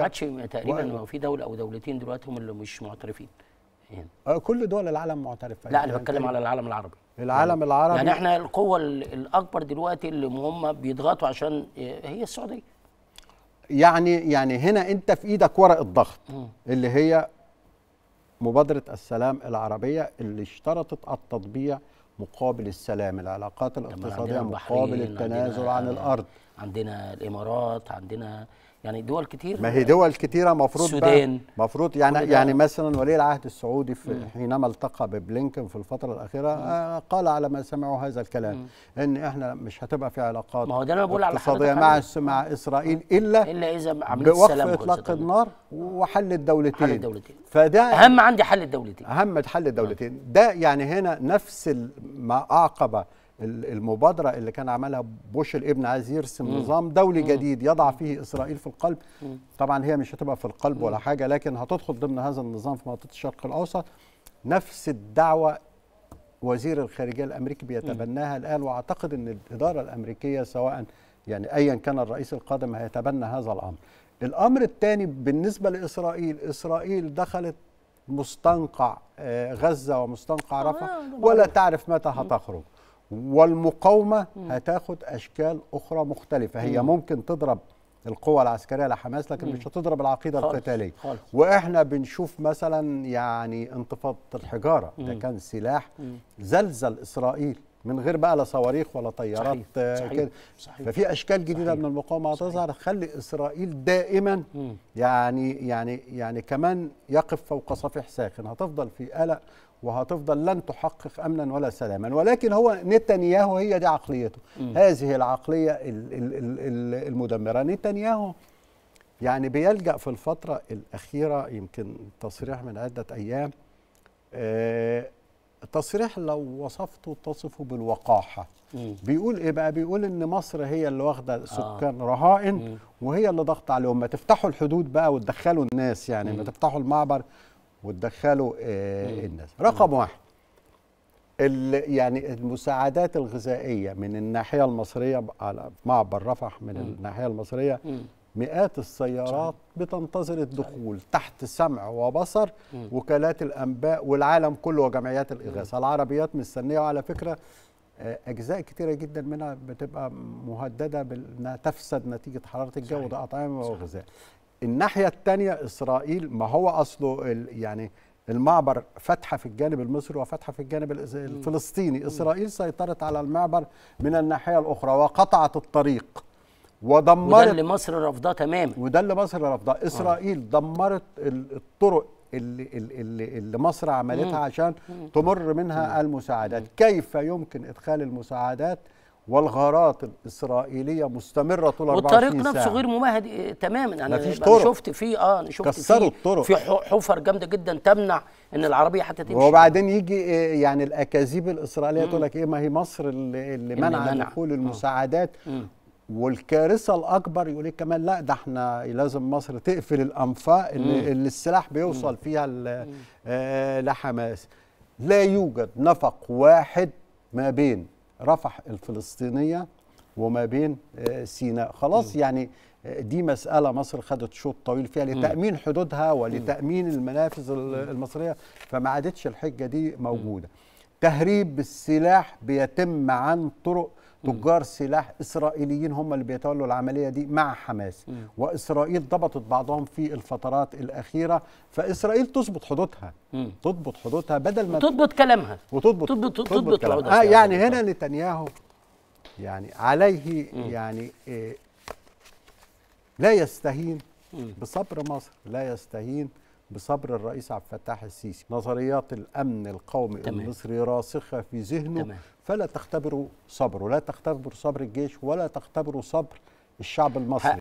عادش تقريبا هو في دوله او دولتين دلوقتي هم اللي مش معترفين يعني. آه، كل دول العالم معترفه لا انا يعني بتكلم على العالم العربي العالم يعني العربي يعني احنا القوه الاكبر دلوقتي اللي هم بيضغطوا عشان هي السعوديه يعني يعني هنا انت في ايدك ورق الضغط اللي هي مبادره السلام العربيه اللي اشترطت التطبيع مقابل السلام العلاقات الاقتصاديه مقابل التنازل عن الارض عندنا الامارات عندنا يعني دول كتير ما هي دول كتيره مفروض السودان مفروض يعني يعني مثلا ولي العهد السعودي في حينما التقى ببلينكن في الفتره الاخيره آه، قال على ما سمعوا هذا الكلام م. ان احنا مش هتبقى في علاقات ما هو ده انا بقول على اقتصاديه مع مع اسرائيل الا الا اذا عملت سلام اطلاق النار وحل الدولتين حل الدولتين فده اهم عندي حل الدولتين اهم حل الدولتين ده يعني هنا نفس ما اعقب المبادره اللي كان عملها بوش الابن عايز يرسم نظام دولي جديد يضع فيه اسرائيل في القلب طبعا هي مش هتبقى في القلب ولا حاجه لكن هتدخل ضمن هذا النظام في منطقه الشرق الاوسط نفس الدعوه وزير الخارجيه الامريكي بيتبناها الان واعتقد ان الاداره الامريكيه سواء يعني ايا كان الرئيس القادم هيتبنى هذا الامر الامر الثاني بالنسبه لاسرائيل اسرائيل دخلت مستنقع آه، غزه ومستنقع آه، رفح ولا تعرف متى هتخرج والمقاومه هتاخد اشكال اخرى مختلفه هي ممكن تضرب القوى العسكريه لحماس لكن مش هتضرب العقيده خالص القتاليه خالص واحنا بنشوف مثلا يعني انتفاضه الحجاره ده كان سلاح زلزل اسرائيل من غير بقى لا صواريخ ولا طيارات صحيح. آه، صحيح. كده صحيح. ففي اشكال جديده صحيح. من المقاومه هتظهر تخلي اسرائيل دائما م. يعني يعني يعني كمان يقف فوق صفيح ساخن هتفضل في قلق وهتفضل لن تحقق امنا ولا سلاما ولكن هو نتنياهو هي دي عقليته م. هذه العقليه المدمره نتنياهو يعني بيلجا في الفتره الاخيره يمكن تصريح من عده ايام آه تصريح لو وصفته تصفه بالوقاحه مم. بيقول ايه بقى بيقول ان مصر هي اللي واخده آه. سكان آه. رهائن مم. وهي اللي ضغط عليهم ما تفتحوا الحدود بقى وتدخلوا الناس يعني مم. ما تفتحوا المعبر وتدخلوا آه الناس رقم مم. واحد يعني المساعدات الغذائيه من الناحيه المصريه على معبر رفح من مم. الناحيه المصريه مم. مئات السيارات بتنتظر الدخول تحت سمع وبصر وكالات الانباء والعالم كله وجمعيات الاغاثه العربيات مستنيه وعلى فكره آه، اجزاء كتيره جدا منها بتبقى مهدده بانها تفسد نتيجه حراره الجو ده اطعمه وغذاء الناحيه الثانيه اسرائيل ما هو اصله يعني المعبر فتحه في الجانب المصري وفتحه في الجانب الفلسطيني اسرائيل سيطرت على المعبر من الناحيه الاخرى وقطعت الطريق ودمرت وده اللي مصر رافضاه تماما وده اللي مصر رافضاه آه. اسرائيل آه. دمرت الطرق اللي, اللي, اللي مصر عملتها عشان تمر منها المساعدات كيف يمكن ادخال المساعدات والغارات الاسرائيليه مستمره طول 24 ساعه والطريق نفسه غير ممهد آه، تماما انا مفيش طرق. شفت فيه اه انا شفت كسروا الطرق في حفر جامده جدا تمنع ان العربيه حتى تمشي وبعدين يجي آه، يعني الاكاذيب الاسرائيليه تقول لك ايه ما هي مصر اللي, اللي منع دخول المساعدات مم. والكارثه الاكبر يقول لك إيه كمان لا ده احنا لازم مصر تقفل الانفاق اللي, اللي السلاح بيوصل فيها آه، لحماس لا يوجد نفق واحد ما بين رفح الفلسطينيه وما بين آه، سيناء خلاص مم. يعني آه، دي مسألة مصر خدت شوط طويل فيها لتأمين حدودها ولتأمين المنافذ المصرية فما عادتش الحجة دي موجودة تهريب السلاح بيتم عن طرق تجار سلاح اسرائيليين هم اللي بيتولوا العمليه دي مع حماس واسرائيل ضبطت بعضهم في الفترات الاخيره فاسرائيل تضبط حدودها تضبط حدودها بدل ما تضبط كلامها وتضبط تضبط تضبط, تضبط كلامها. آه يعني هنا نتنياهو يعني عليه يعني إيه لا يستهين بصبر مصر لا يستهين بصبر الرئيس عبد الفتاح السيسي نظريات الامن القومي تمام. المصري راسخه في ذهنه تمام. فلا تختبروا صبره لا تختبروا صبر الجيش ولا تختبروا صبر الشعب المصري